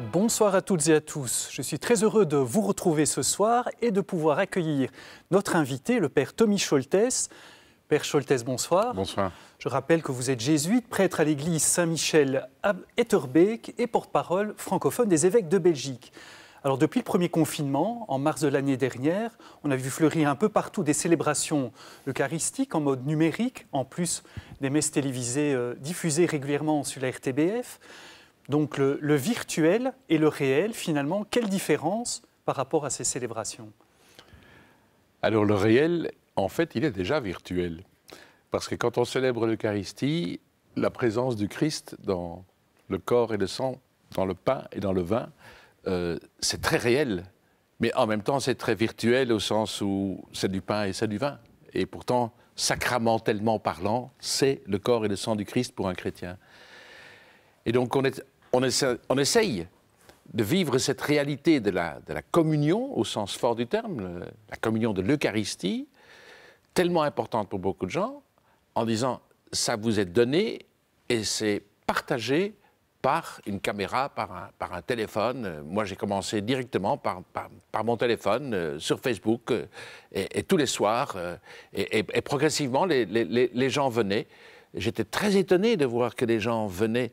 Bonsoir à toutes et à tous. Je suis très heureux de vous retrouver ce soir et de pouvoir accueillir notre invité, le père Tommy Scholtes. Père Scholtes, bonsoir. Bonsoir. Je rappelle que vous êtes jésuite, prêtre à l'église Saint-Michel à Etterbeek et porte-parole francophone des évêques de Belgique. Alors depuis le premier confinement, en mars de l'année dernière, on a vu fleurir un peu partout des célébrations eucharistiques en mode numérique, en plus des messes télévisées euh, diffusées régulièrement sur la RTBF. Donc le, virtuel et le réel, finalement, quelle différence par rapport à ces célébrations Alors le réel, en fait, il est déjà virtuel. Parce que quand on célèbre l'Eucharistie, la présence du Christ dans le corps et le sang, dans le pain et dans le vin, euh, c'est très réel. Mais en même temps, c'est très virtuel au sens où c'est du pain et c'est du vin. Et pourtant, sacramentellement parlant, c'est le corps et le sang du Christ pour un chrétien. Et donc on est on, essaye de vivre cette réalité de la, communion, au sens fort du terme, la communion de l'Eucharistie, tellement importante pour beaucoup de gens, en disant ça vous est donné et c'est partagé par une caméra, par un, téléphone. Moi, j'ai commencé directement par, mon téléphone, euh, sur Facebook, euh, et, tous les soirs. Euh, et, progressivement, les, les gens venaient. J'étais très étonné de voir que les gens venaient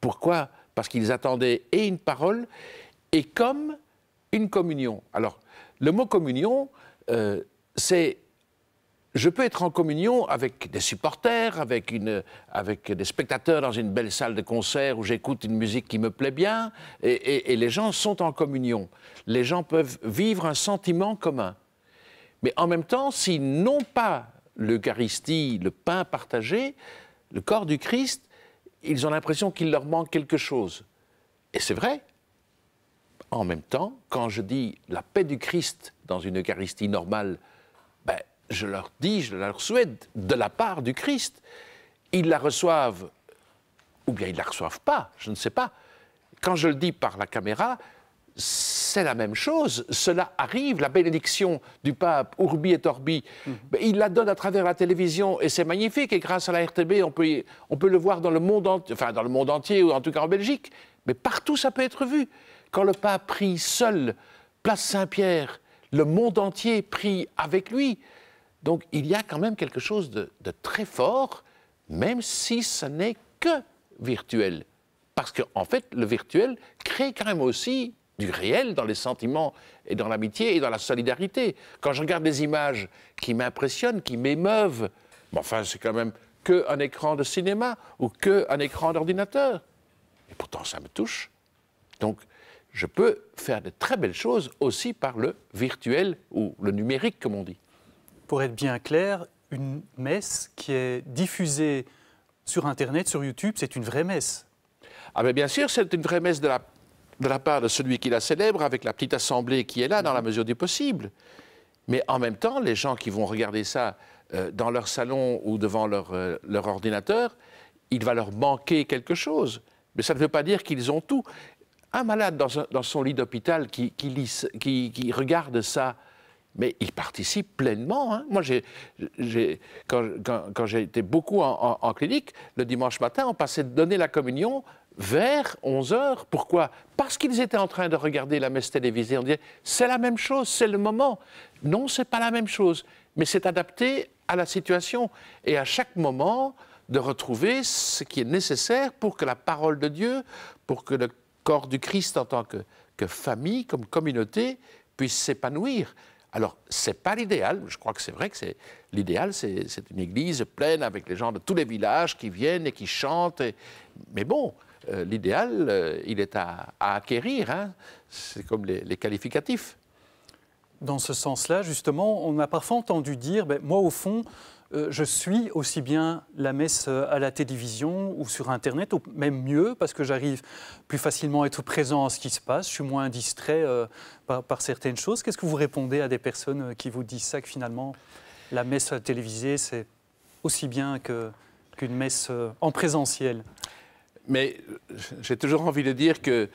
pourquoi Parce qu'ils attendaient et une parole et comme une communion. Alors, le mot communion, euh, c'est je peux être en communion avec des supporters, avec, une, avec des spectateurs dans une belle salle de concert où j'écoute une musique qui me plaît bien, et, et, les gens sont en communion. Les gens peuvent vivre un sentiment commun. Mais en même temps, s'ils n'ont pas l'Eucharistie, le pain partagé, le corps du Christ, ils ont l'impression qu'il leur manque quelque chose. Et c'est vrai. En même temps, quand je dis la paix du Christ dans une Eucharistie normale, ben, je leur dis, je leur souhaite de la part du Christ. Ils la reçoivent, ou bien ils ne la reçoivent pas, je ne sais pas. Quand je le dis par la caméra, c'est la même chose. Cela arrive, la bénédiction du pape, Urbi et Orbi, mhm. il la donne à travers la télévision et c'est magnifique. Et grâce à la RTB, on peut, on peut le voir dans le, monde entier, enfin, dans le monde entier, ou en tout cas en Belgique. Mais partout, ça peut être vu. Quand le pape prie seul, place Saint-Pierre, le monde entier prie avec lui. Donc il y a quand même quelque chose de, très fort, même si ce n'est que virtuel. Parce qu'en en fait, le virtuel crée quand même aussi du réel, dans les sentiments et dans l'amitié et dans la solidarité. Quand je regarde des images qui m'impressionnent, qui m'émeuvent, enfin, c'est quand même qu'un écran de cinéma ou qu'un écran d'ordinateur. Et pourtant, ça me touche. Donc, je peux faire de très belles choses aussi par le virtuel ou le numérique, comme on dit. Pour être bien clair, une messe qui est diffusée sur Internet, sur YouTube, c'est une vraie messe. Ah mais bien sûr, c'est une vraie messe de la de la part de celui qui la célèbre avec la petite assemblée qui est là dans la mesure du possible. Mais en même temps, les gens qui vont regarder ça euh, dans leur salon ou devant euh, leur, ordinateur, il va leur manquer quelque chose. Mais ça ne veut pas dire qu'ils ont tout. Un malade dans, son lit d'hôpital qui, regarde ça, mais il participe pleinement. Hein. Moi, quand, quand, j'ai été beaucoup en, en, clinique, le dimanche matin, on passait de donner la communion vers 11 h Pourquoi Parce qu'ils étaient en train de regarder la messe télévisée. On disait, c'est la même chose, c'est le moment. Non, c'est pas la même chose, mais c'est adapté à la situation et à chaque moment de retrouver ce qui est nécessaire pour que la parole de Dieu, pour que le corps du Christ en tant que, famille, comme communauté, puisse s'épanouir. Alors, ce n'est pas l'idéal. Je crois que c'est vrai que c'est l'idéal, c'est une église pleine avec les gens de tous les villages qui viennent et qui chantent. Mais bon, euh, l'idéal, euh, il est à, acquérir. Hein. C'est comme les, qualificatifs. Dans ce sens-là, justement, on a parfois entendu dire, ben, moi au fond, euh, je suis aussi bien la messe à la télévision ou sur Internet, ou même mieux, parce que j'arrive plus facilement à être présent à ce qui se passe, je suis moins distrait par, certaines choses. Qu'est-ce que vous répondez à des personnes qui vous disent ça, que finalement, la messe télévisée, c'est aussi bien qu'une messe en présentiel mais euh, j'ai toujours envie de dire que,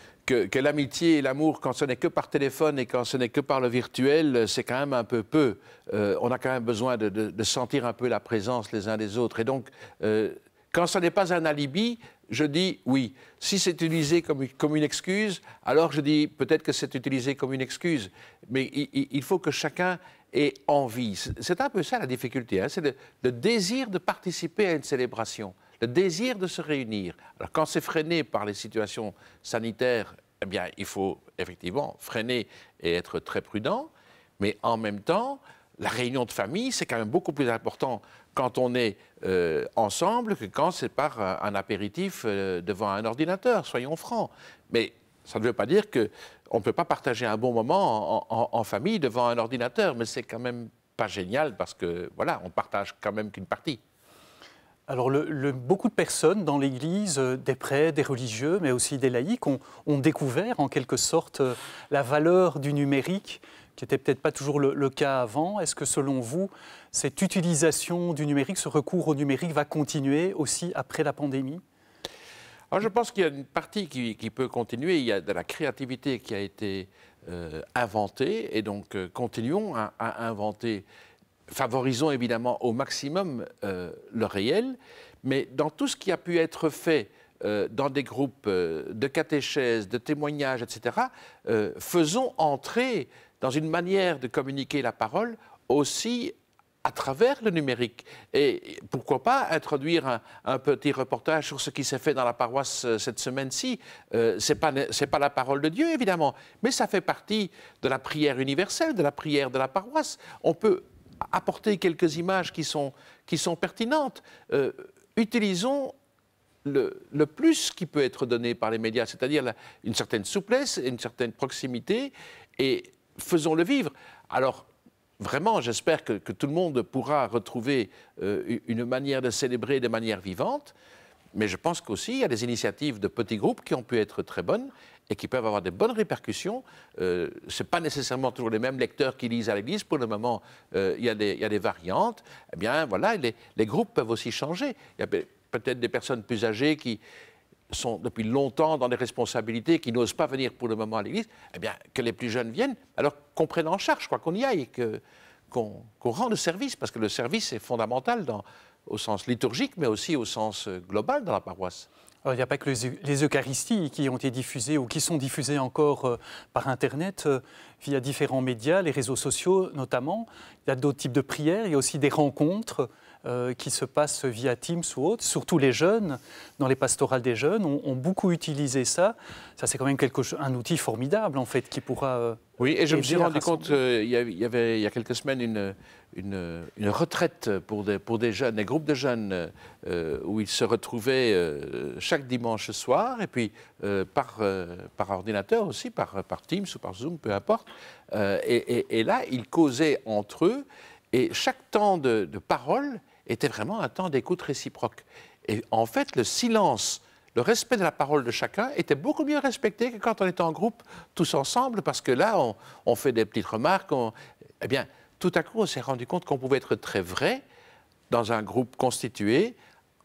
l'amitié et l'amour, quand ce n'est que par téléphone et quand ce n'est que par le virtuel, c'est quand même un peu peu. Euh, on a quand même besoin de, sentir un peu la présence les uns des autres. Et donc, euh, quand ce n'est pas un alibi, je dis oui. Si c'est utilisé comme, une excuse, alors je dis peut-être que c'est utilisé comme une excuse. Mais il, faut que chacun ait envie. C'est un peu ça la difficulté, hein. c'est le désir de participer à une célébration le désir de se réunir. Alors quand c'est freiné par les situations sanitaires, eh bien il faut effectivement freiner et être très prudent, mais en même temps, la réunion de famille, c'est quand même beaucoup plus important quand on est euh, ensemble que quand c'est par un, apéritif euh, devant un ordinateur, soyons francs. Mais ça ne veut pas dire qu'on ne peut pas partager un bon moment en, en famille devant un ordinateur, mais c'est quand même pas génial parce que, voilà, on partage quand même qu'une partie. Alors, le, beaucoup de personnes dans l'Église, euh, des prêtres, des religieux, mais aussi des laïcs, ont, découvert en quelque sorte euh, la valeur du numérique, qui n'était peut-être pas toujours le, cas avant. Est-ce que selon vous, cette utilisation du numérique, ce recours au numérique va continuer aussi après la pandémie alors je pense qu'il y a une partie qui, peut continuer. Il y a de la créativité qui a été euh, inventée. Et donc, continuons à inventer favorisons évidemment au maximum euh, le réel, mais dans tout ce qui a pu être fait euh, dans des groupes euh, de catéchèses, de témoignages, etc., faisons entrer dans une manière de communiquer la parole aussi à travers le numérique. Et pourquoi pas introduire un, petit reportage sur ce qui s'est fait dans la paroisse cette semaine-ci. C'est ce n'est pas, pas, la parole de Dieu, évidemment, mais ça fait partie de la prière universelle, de la prière de la paroisse. On peut apporter quelques images qui sont, pertinentes. Euh, utilisons le, plus qui peut être donné par les médias, c'est-à-dire une certaine souplesse, une certaine proximité, et faisons-le vivre. Alors, vraiment, j'espère que, tout le monde pourra retrouver euh, une manière de célébrer de manière vivante, mais je pense qu'aussi, il y a des initiatives de petits groupes qui ont pu être très bonnes, et qui peuvent avoir des bonnes répercussions. Euh, Ce n'est pas nécessairement toujours les mêmes lecteurs qui lisent à l'église. Pour le moment, euh, il y, a des variantes. Eh bien, voilà, les, groupes peuvent aussi changer. Il y a peut-être des personnes plus âgées qui sont depuis longtemps dans des responsabilités, qui n'osent pas venir pour le moment à l'église. Eh bien, que les plus jeunes viennent, alors qu'on prenne en charge, je crois qu'on y aille, qu'on qu rende service, parce que le service est fondamental au sens liturgique, mais aussi au sens euh, global dans la paroisse il n'y a pas que les, Eucharisties qui ont été diffusées ou qui sont diffusées encore euh, par Internet euh, via différents médias, les réseaux sociaux notamment. Il y a d'autres types de prières, il y a aussi des rencontres. Euh, qui se passent via Teams ou autre. Surtout les jeunes, dans les pastorales des jeunes, ont, beaucoup utilisé ça. Ça, c'est quand même quelque, un outil formidable, en fait, qui pourra. Euh, oui, et je me suis rendu compte, euh, il y avait il y a quelques semaines une, une, une, retraite pour des, pour des jeunes, des groupes de jeunes, où ils se retrouvaient chaque dimanche soir, et puis par, par ordinateur aussi, par, par Teams ou par Zoom, peu importe. Et, et, là, ils causaient entre eux, et chaque temps de, de parole était vraiment un temps d'écoute réciproque. Et en fait, le silence, le respect de la parole de chacun était beaucoup mieux respecté que quand on était en groupe tous ensemble, parce que là, on, fait des petites remarques. Eh bien, tout à coup, on s'est rendu compte qu'on pouvait être très vrai dans un groupe constitué,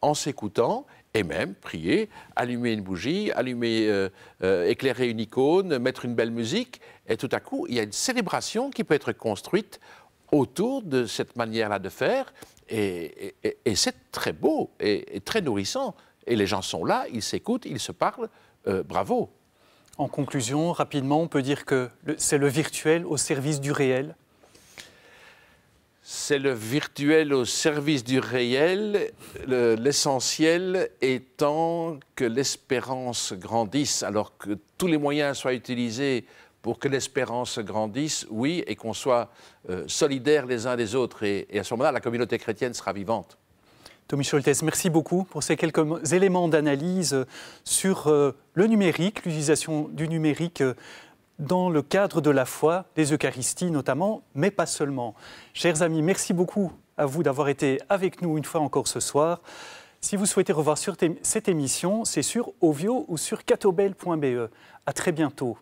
en s'écoutant, et même prier, allumer une bougie, allumer, euh, euh, éclairer une icône, mettre une belle musique, et tout à coup, il y a une célébration qui peut être construite autour de cette manière-là de faire. Et, c'est très beau et, très nourrissant. Et les gens sont là, ils s'écoutent, ils se parlent. Euh, bravo. En conclusion, rapidement, on peut dire que c'est le virtuel au service du réel. C'est le virtuel au service du réel, l'essentiel étant que l'espérance grandisse, alors que tous les moyens soient utilisés pour que l'espérance grandisse, oui, et qu'on soit solidaire euh, solidaires les uns des autres. Et, à ce moment-là, la communauté chrétienne sera vivante. Tommy merci beaucoup pour ces quelques éléments d'analyse sur euh, le numérique, l'utilisation du numérique euh, dans le cadre de la foi, des Eucharisties notamment, mais pas seulement. Chers amis, merci beaucoup à vous d'avoir été avec nous une fois encore ce soir. Si vous souhaitez revoir cette émission, c'est sur ovio ou sur catobel.be. À très bientôt.